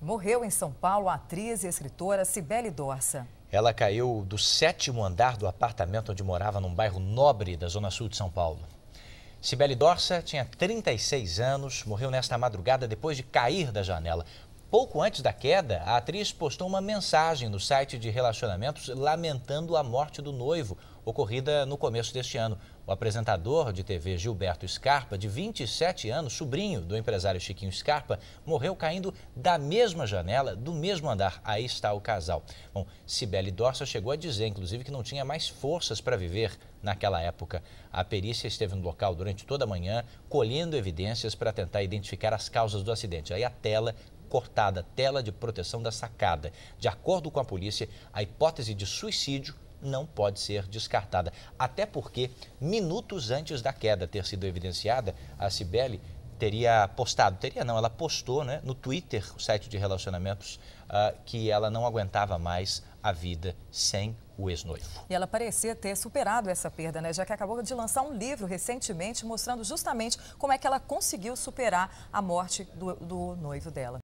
Morreu em São Paulo a atriz e escritora Cibele Dorsa. Ela caiu do sétimo andar do apartamento onde morava num bairro nobre da Zona Sul de São Paulo. Cibele Dorsa tinha 36 anos, morreu nesta madrugada depois de cair da janela. Pouco antes da queda, a atriz postou uma mensagem no site de relacionamentos lamentando a morte do noivo, ocorrida no começo deste ano. O apresentador de TV Gilberto Scarpa, de 27 anos, sobrinho do empresário Chiquinho Scarpa, morreu caindo da mesma janela, do mesmo andar. Aí está o casal. Bom, Cibele Dorsa chegou a dizer, inclusive, que não tinha mais forças para viver naquela época. A perícia esteve no local durante toda a manhã, colhendo evidências para tentar identificar as causas do acidente. Aí a tela cortada a tela de proteção da sacada. De acordo com a polícia, a hipótese de suicídio não pode ser descartada. Até porque, minutos antes da queda ter sido evidenciada, a Cibele teria postado, teria não, ela postou né, no Twitter, o site de relacionamentos, uh, que ela não aguentava mais a vida sem o ex-noivo. E ela parecia ter superado essa perda, né? Já que acabou de lançar um livro recentemente mostrando justamente como é que ela conseguiu superar a morte do, do noivo dela.